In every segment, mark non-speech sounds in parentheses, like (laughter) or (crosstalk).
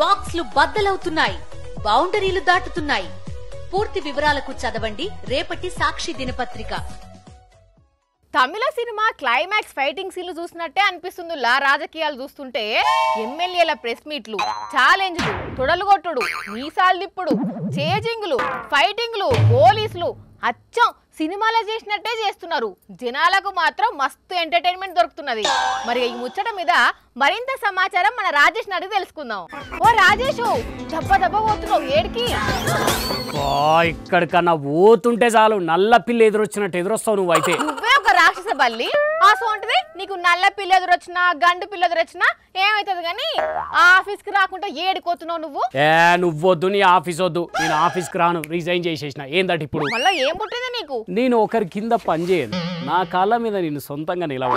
బాక్స్లు బద్దలవుతున్నాయి బౌండరీలు దాటుతున్నాయి పూర్తి వివరాలకు చదవండి రేపటి సాక్షి దినపత్రిక తమిళ సినిమా క్లైమాక్స్ ఫైటింగ్ సీన్లు చూసినట్టే అనిపిస్తుంది లా రాజకీయాలు చూస్తుంటే ఎమ్మెల్యేల ప్రెస్ మీట్లు ఛాలెంజ్లు తొడలుగొట్టుడు మీసాలు దిప్పుడు చేజింగ్లు ఫైటింగ్లు పోలీసులు అచ్చం సినిమాలో చేసినట్టే చేస్తున్నారు జనాలకు మాత్రం మస్తు ఎంటర్టైన్మెంట్ దొరుకుతున్నది మరి ఈ ముచ్చట మీద మరింత సమాచారం మన రాజేష్ అడిగి తెలుసుకుందాం ఓ రాజేష్ దెబ్బ దెబ్బ పోతున్నావు ఏడికి ఇక్కడికన్నా పోతుంటే చాలు నల్ల పిల్ల ఎదురొచ్చినట్టు ఎదురొస్తావు నువ్వు అయితే నువ్వే ఒక రాక్షస బల్లి మోసం ఉంటుంది నీకు నల్ల పిల్ల వచ్చిన గండు పిల్ల ఎదురు వచ్చిన ఏమవుతుంది కానీ ఆఫీస్ కి రాకుండా ఏడుకోతున్నావు నువ్వు ఏ నువ్వొద్దు నీ ఆఫీస్ వద్దు నేను ఆఫీస్ కి రాను రిజైన్ చేసేసిన ఏందట ఇప్పుడు మళ్ళీ ఏం పుట్టింది నీకు నేను ఒకరి కింద పని చేయను నా కాళ్ళ మీద నేను సొంతంగా నిలవ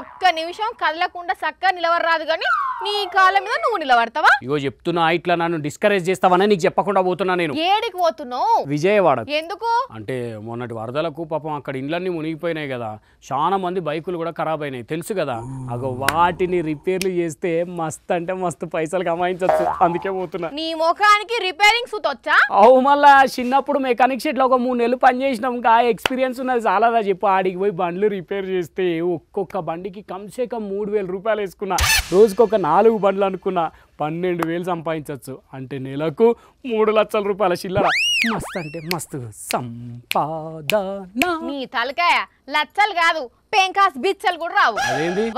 ఒక్క నిమిషం కదలకుండా చక్కగా నిలవరాదు కానీ నీ కాళ్ళ మీద నువ్వు నిలబడతావా ఇగో చెప్తున్నా ఇట్లా నన్ను డిస్కరేజ్ చేస్తావని నీకు చెప్పకుండా పోతున్నా నేను ఏడికి పోతున్నావు విజయవాడ ఎందుకు అంటే మొన్నటి వరదలకు పాపం అక్కడ ఇండ్లన్నీ మునిగిపోయినాయి కదా చాలా మంది బైకులు కూడా ఖరాబ్ అయినాయి తెలుసు కదా అగో వాటిని రిపేర్లు చేస్తే మస్తు అంటే మస్తు పైసలు కమాయించవచ్చు అందుకే పోతున్నా నీ ముఖానికి రిపేరింగ్ వచ్చా అవు మళ్ళా చిన్నప్పుడు మెకానిక్ షెడ్ లో ఒక మూడు నెలలు పని చేసినాం ఇంకా ఎక్స్పీరియన్స్ ఉన్నది చాలాదా చెప్పు ఆడికి పోయి బండ్లు రిపేర్ చేస్తే ఒక్కొక్క బండికి కంసే కం మూడు వేల రూపాయలు వేసుకున్నా రోజుకొక నాలుగు బండ్లు అనుకున్న పన్నెండు వేలు సంపాదించవచ్చు అంటే నెలకు మూడు లక్షల రూపాయల చిల్లర మస్తు అంటే మస్తు సంపాద నీ తలకాయ లచ్చలు కాదు పెంకాస్ బిచ్చలు కూడా రావు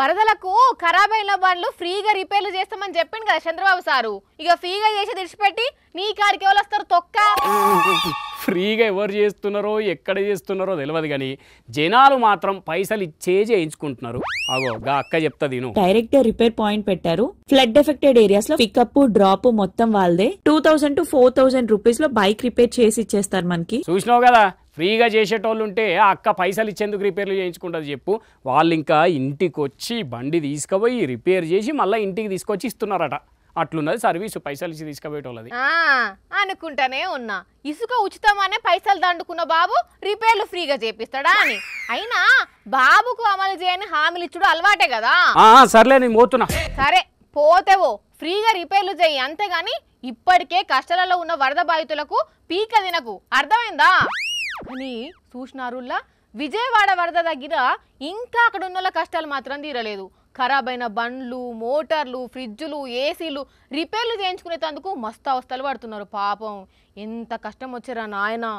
వరదలకు ఖరాబ్ అయిన బండ్లు ఫ్రీగా రిపేర్లు చేస్తామని చెప్పింది కదా చంద్రబాబు సారు ఇక ఫ్రీగా చేసి తెచ్చిపెట్టి నీ కాడికి ఎవరు వస్తారు తొక్క (laughs) ఫ్రీగా ఎవరు చేస్తున్నారో ఎక్కడ చేస్తున్నారో తెలియదు కానీ జనాలు మాత్రం పైసలు ఇచ్చే చేయించుకుంటున్నారు అగో గా అక్క చెప్తా దీను డైరెక్ట్ రిపేర్ పాయింట్ పెట్టారు ఫ్లడ్ ఎఫెక్టెడ్ ఏరియాస్ లో పికప్ డ్రాప్ మొత్తం వాళ్ళదే two thousand to four thousand rupees లో బైక్ రిపేర్ చేసి ఇచ్చేస్తారు మనకి చూసినావు కదా ఫ్రీగా చేసేటోళ్ళు ఉంటే ఆ అక్క పైసలు ఇచ్చేందుకు రిపేర్లు చేయించుకుంటుంది చెప్పు వాళ్ళు ఇంకా ఇంటికి వచ్చి బండి తీసుకుపోయి రిపేర్ చేసి మళ్ళీ ఇంటికి తీసుకొచ్చి ఇస్తున్నారట అట్లున్నది సర్వీసు పైసలు ఇచ్చి తీసుకుపోయేటోళ్ళది అనుకుంటానే ఉన్నా ఇసుక ఉచితమనే పైసలు దండుకున్న బాబు రిపేర్లు ఫ్రీగా చేపిస్తాడా అని అయినా బాబుకు అమలు చేయని హామీలు ఇచ్చుడు అలవాటే కదా సర్లే నేను పోతున్నా సరే పోతేవో ఫ్రీగా రిపేర్లు చేయి అంతేగాని ఇప్పటికే కష్టాలలో ఉన్న వరద బాధితులకు పీక దినకు అర్థమైందా అని చూసినారుల్లా విజయవాడ వరద దగ్గర ఇంకా అక్కడ ఉన్న కష్టాలు మాత్రం తీరలేదు ఖరాబైన బండ్లు మోటార్లు ఫ్రిడ్జులు ఏసీలు రిపేర్లు చేయించుకునేటందుకు మస్తు అవస్థలు పడుతున్నారు పాపం ఎంత కష్టం వచ్చారా నాయన